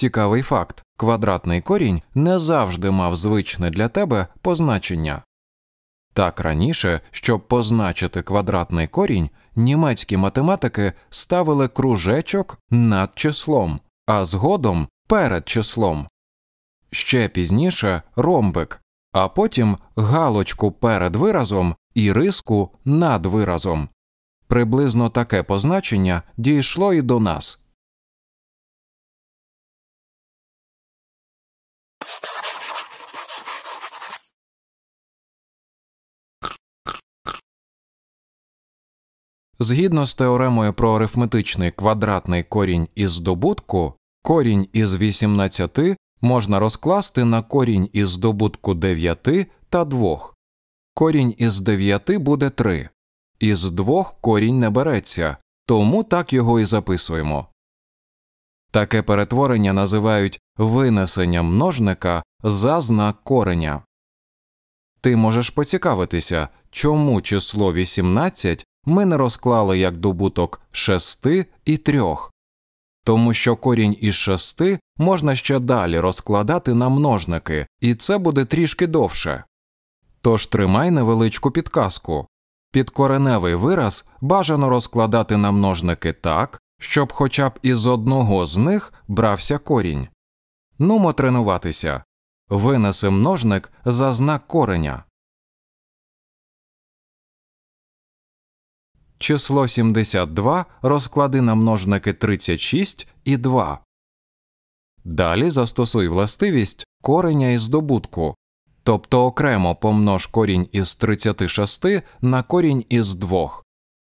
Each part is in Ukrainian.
Цікавий факт квадратний корінь не завжди мав звичне для тебе позначення. Так раніше, щоб позначити квадратний корінь, німецькі математики ставили кружечок над числом, а згодом перед числом, ще пізніше ромбик, а потім галочку перед виразом і риску над виразом. Приблизно таке позначення дійшло і до нас. Згідно з теоремою про арифметичний квадратний корінь із добутку, корінь із 18 можна розкласти на корінь із добутку 9 та 2. Корінь із 9 буде 3. Із 2 корінь не береться, тому так його і записуємо. Таке перетворення називають винесення множника за знак кореня. Ти можеш поцікавитися, чому число 18 ми не розклали як добуток шести і трьох, тому що корінь із шести можна ще далі розкладати на множники, і це буде трішки довше. Тож тримай невеличку підказку. Підкореневий вираз бажано розкладати на множники так, щоб хоча б із одного з них брався корінь. Нумо тренуватися. Винеси множник за знак кореня. число 72 розклади на множники 36 і 2. Далі застосуй властивість кореня із добутку, тобто окремо помнож корінь із 36 на корінь із 2.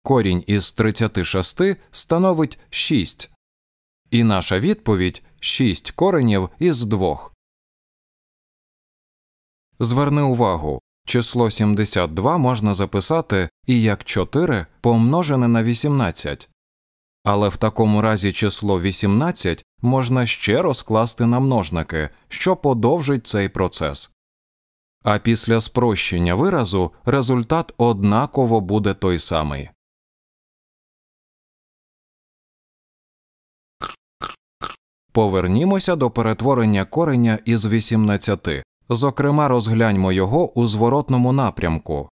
Корінь із 36 становить 6. І наша відповідь 6 коренів із 2. Зверни увагу, число 72 можна записати і як 4 помножене на 18. Але в такому разі число 18 можна ще розкласти на множники, що подовжить цей процес. А після спрощення виразу результат однаково буде той самий. Повернімося до перетворення кореня із 18, зокрема розгляньмо його у зворотному напрямку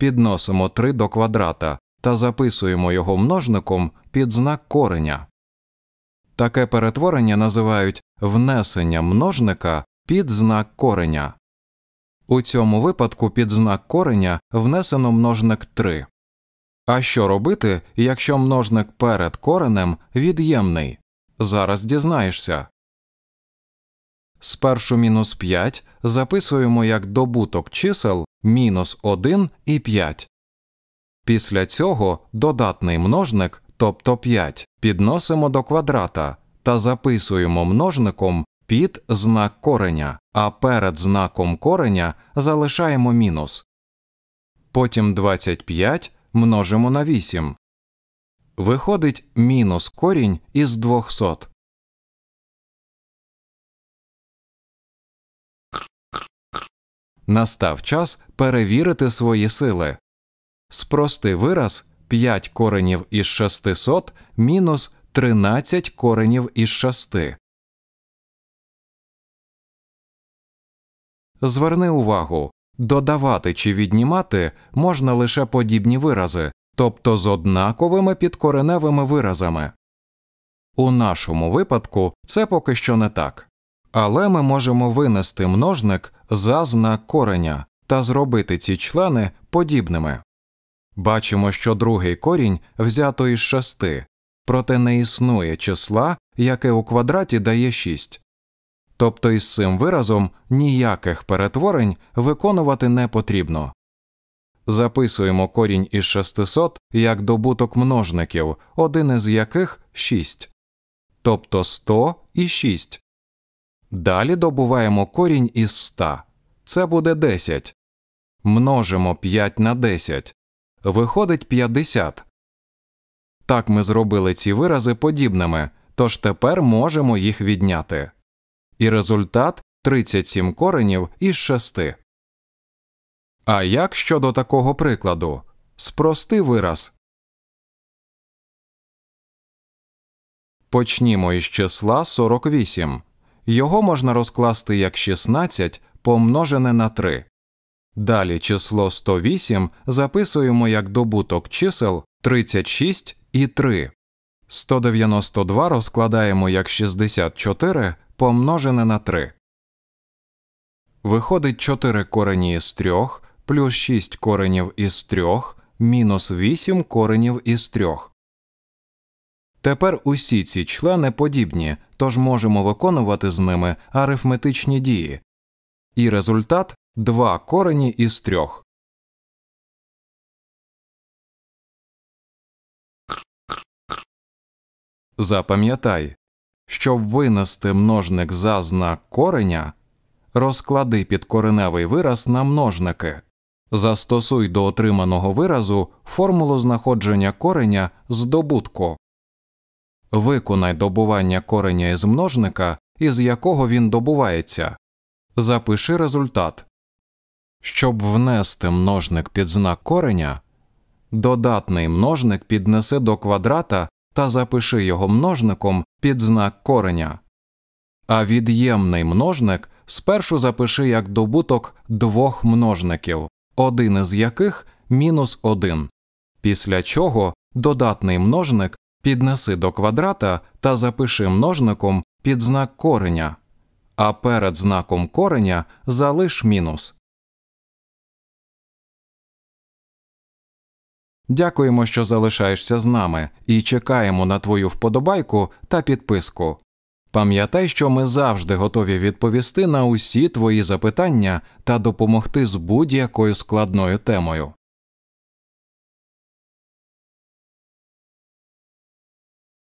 підносимо 3 до квадрата та записуємо його множником під знак кореня. Таке перетворення називають внесення множника під знак кореня. У цьому випадку під знак кореня внесено множник 3. А що робити, якщо множник перед коренем від'ємний? Зараз дізнаєшся. Спершу мінус 5 записуємо як добуток чисел мінус 1 і 5. Після цього додатний множник, тобто 5, підносимо до квадрата та записуємо множником під знак кореня, а перед знаком кореня залишаємо мінус. Потім 25 множимо на 8. Виходить мінус корінь із 200. Настав час перевірити свої сили. Спрости вираз 5 коренів із 600 мінус 13 коренів із 6. Зверни увагу додавати чи віднімати можна лише подібні вирази, тобто з однаковими підкореневими виразами. У нашому випадку це поки що не так. Але ми можемо винести множник за знак кореня та зробити ці члени подібними. Бачимо, що другий корінь взято із шести, проте не існує числа, яке у квадраті дає шість. Тобто із цим виразом ніяких перетворень виконувати не потрібно. Записуємо корінь із 600 як добуток множників, один із яких 6. Тобто 100 і 6. Далі добуваємо корінь із 100. Це буде 10. Множимо 5 на 10. Виходить 50. Так ми зробили ці вирази подібними, тож тепер можемо їх відняти. І результат 37 коренів із 6. А як щодо такого прикладу? Спрости вираз. Почнімо із числа 48. Його можна розкласти як 16 помножене на 3. Далі число 108 записуємо як добуток чисел 36 і 3. 192 розкладаємо як 64 помножене на 3. Виходить 4 корені із 3, плюс 6 коренів із 3, мінус 8 коренів із 3. Тепер усі ці члени подібні, тож можемо виконувати з ними арифметичні дії. І результат два корені із трьох. Запам'ятай, щоб винести множник за знак кореня, розклади підкореневий вираз на множники. Застосуй до отриманого виразу формулу знаходження кореня здобутку. Виконай добування кореня із множника, із якого він добувається. Запиши результат. Щоб внести множник під знак кореня, додатний множник піднеси до квадрата та запиши його множником під знак кореня. А від'ємний множник спершу запиши як добуток двох множників, один із яких мінус один, після чого додатний множник Піднеси до квадрата та запиши множником під знак кореня, а перед знаком кореня залиш мінус. Дякуємо, що залишаєшся з нами, і чекаємо на твою вподобайку та підписку. Пам'ятай, що ми завжди готові відповісти на усі твої запитання та допомогти з будь-якою складною темою.